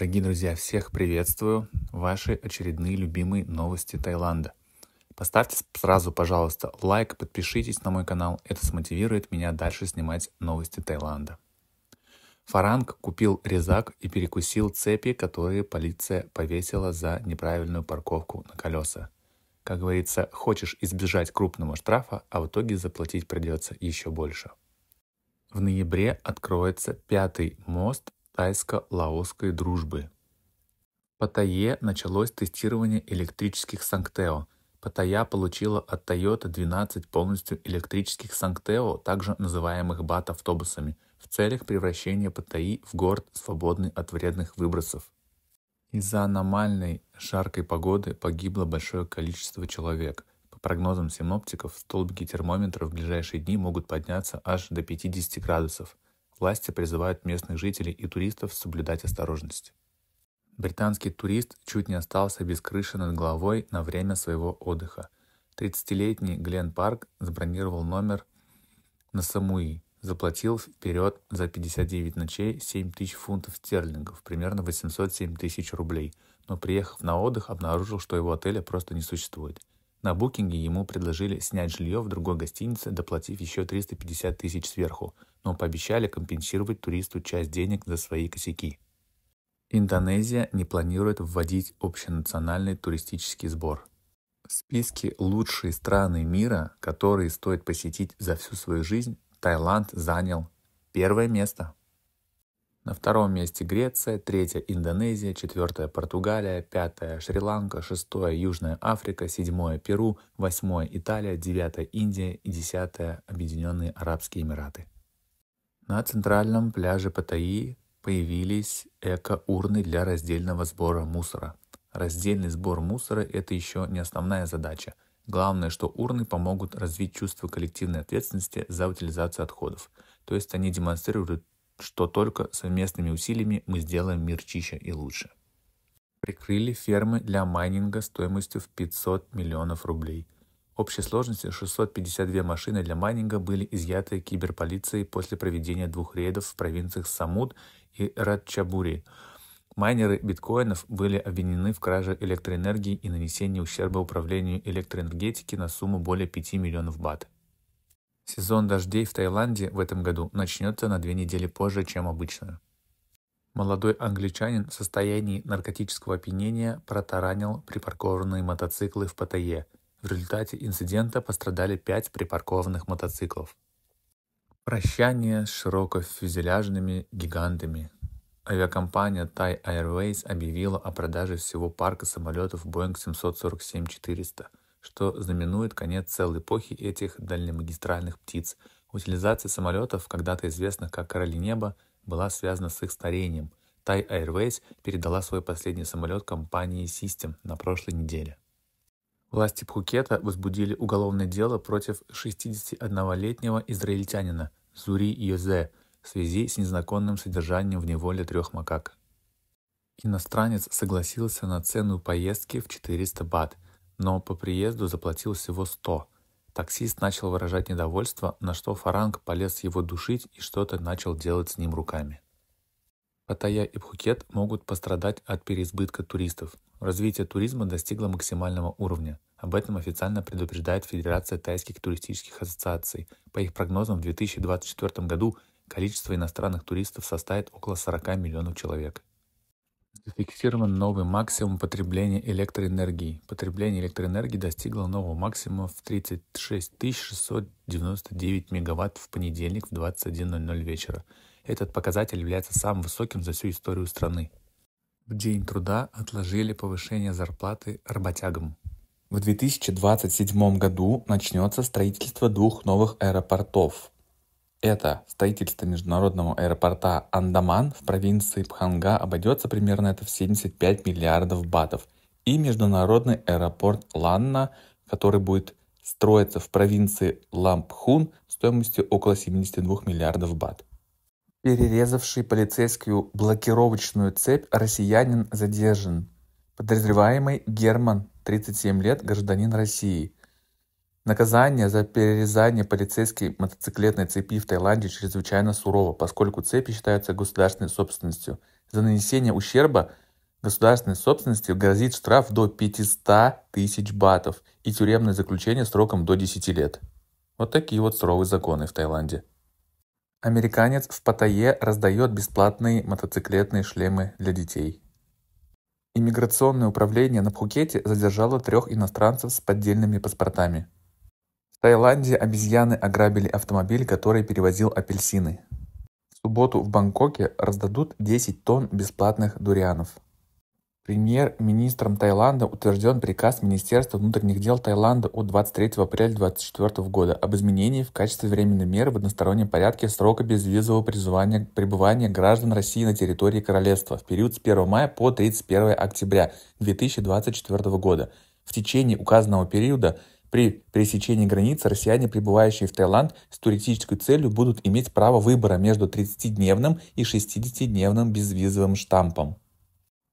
Дорогие друзья, всех приветствую. Ваши очередные любимые новости Таиланда. Поставьте сразу, пожалуйста, лайк, подпишитесь на мой канал. Это смотивирует меня дальше снимать новости Таиланда. Фаранг купил резак и перекусил цепи, которые полиция повесила за неправильную парковку на колеса. Как говорится, хочешь избежать крупного штрафа, а в итоге заплатить придется еще больше. В ноябре откроется пятый мост тайско-лаосской дружбы. Паттайе началось тестирование электрических Санктео. Паттайя получила от Toyota 12 полностью электрических Санктео, также называемых бат-автобусами, в целях превращения Паттайи в город, свободный от вредных выбросов. Из-за аномальной жаркой погоды погибло большое количество человек. По прогнозам синоптиков, столбики термометра в ближайшие дни могут подняться аж до 50 градусов – Власти призывают местных жителей и туристов соблюдать осторожность. Британский турист чуть не остался без крыши над головой на время своего отдыха. 30-летний Глен Парк забронировал номер на Самуи, заплатил вперед за 59 ночей 7 тысяч фунтов стерлингов, примерно 807 тысяч рублей, но приехав на отдых, обнаружил, что его отеля просто не существует – на букинге ему предложили снять жилье в другой гостинице, доплатив еще 350 тысяч сверху, но пообещали компенсировать туристу часть денег за свои косяки. Индонезия не планирует вводить общенациональный туристический сбор. В списке «Лучшие страны мира», которые стоит посетить за всю свою жизнь, Таиланд занял первое место – на втором месте Греция, третье Индонезия, четвертое Португалия, пятое Шри-Ланка, шестое Южная Африка, седьмое Перу, восьмое Италия, девятое Индия и десятое Объединенные Арабские Эмираты. На центральном пляже Паттайи появились эко-урны для раздельного сбора мусора. Раздельный сбор мусора – это еще не основная задача. Главное, что урны помогут развить чувство коллективной ответственности за утилизацию отходов. То есть они демонстрируют что только совместными усилиями мы сделаем мир чище и лучше. Прикрыли фермы для майнинга стоимостью в 500 миллионов рублей. Общей сложности 652 машины для майнинга были изъяты киберполицией после проведения двух рейдов в провинциях Самуд и Радчабури. Майнеры биткоинов были обвинены в краже электроэнергии и нанесении ущерба управлению электроэнергетики на сумму более 5 миллионов бат. Сезон дождей в Таиланде в этом году начнется на две недели позже, чем обычно. Молодой англичанин в состоянии наркотического опьянения протаранил припаркованные мотоциклы в Паттайе. В результате инцидента пострадали пять припаркованных мотоциклов. Прощание с широко фюзеляжными гигантами. Авиакомпания Thai Airways объявила о продаже всего парка самолетов Boeing 747-400 что знаменует конец целой эпохи этих дальнемагистральных птиц. Утилизация самолетов, когда-то известных как «Короли неба», была связана с их старением. Thai Airways передала свой последний самолет компании System на прошлой неделе. Власти Пхукета возбудили уголовное дело против 61-летнего израильтянина Зури Йозе в связи с незаконным содержанием в неволе трех макак. Иностранец согласился на цену поездки в 400 бат – но по приезду заплатил всего 100. Таксист начал выражать недовольство, на что Фаранг полез его душить и что-то начал делать с ним руками. Паттайя и Пхукет могут пострадать от переизбытка туристов. Развитие туризма достигло максимального уровня. Об этом официально предупреждает Федерация тайских туристических ассоциаций. По их прогнозам, в 2024 году количество иностранных туристов составит около 40 миллионов человек зафиксирован новый максимум потребления электроэнергии. Потребление электроэнергии достигло нового максимума в 36 699 мегаватт в понедельник в 21.00 вечера. Этот показатель является самым высоким за всю историю страны. В День труда отложили повышение зарплаты работягам. В 2027 году начнется строительство двух новых аэропортов это строительство международного аэропорта Андаман в провинции Пханга обойдется примерно это в 75 миллиардов батов. И международный аэропорт Ланна, который будет строиться в провинции Лампхун стоимостью около 72 миллиардов бат. Перерезавший полицейскую блокировочную цепь россиянин задержан. Подозреваемый Герман, 37 лет, гражданин России – Наказание за перерезание полицейской мотоциклетной цепи в Таиланде чрезвычайно сурово, поскольку цепи считаются государственной собственностью. За нанесение ущерба государственной собственности грозит штраф до 500 тысяч батов и тюремное заключение сроком до 10 лет. Вот такие вот суровые законы в Таиланде. Американец в Паттайе раздает бесплатные мотоциклетные шлемы для детей. Иммиграционное управление на Пхукете задержало трех иностранцев с поддельными паспортами – Таиланде обезьяны ограбили автомобиль, который перевозил апельсины. В субботу в Бангкоке раздадут 10 тонн бесплатных дурианов. Премьер-министром Таиланда утвержден приказ Министерства внутренних дел Таиланда от 23 апреля 2024 года об изменении в качестве временной меры в одностороннем порядке срока безвизового призывания пребывания граждан России на территории Королевства в период с 1 мая по 31 октября 2024 года. В течение указанного периода при пересечении границы россияне, прибывающие в Таиланд с туристической целью, будут иметь право выбора между 30-дневным и 60-дневным безвизовым штампом.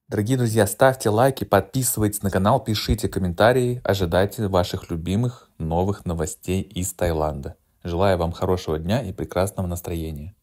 Дорогие друзья, ставьте лайки, подписывайтесь на канал, пишите комментарии, ожидайте ваших любимых новых новостей из Таиланда. Желаю вам хорошего дня и прекрасного настроения.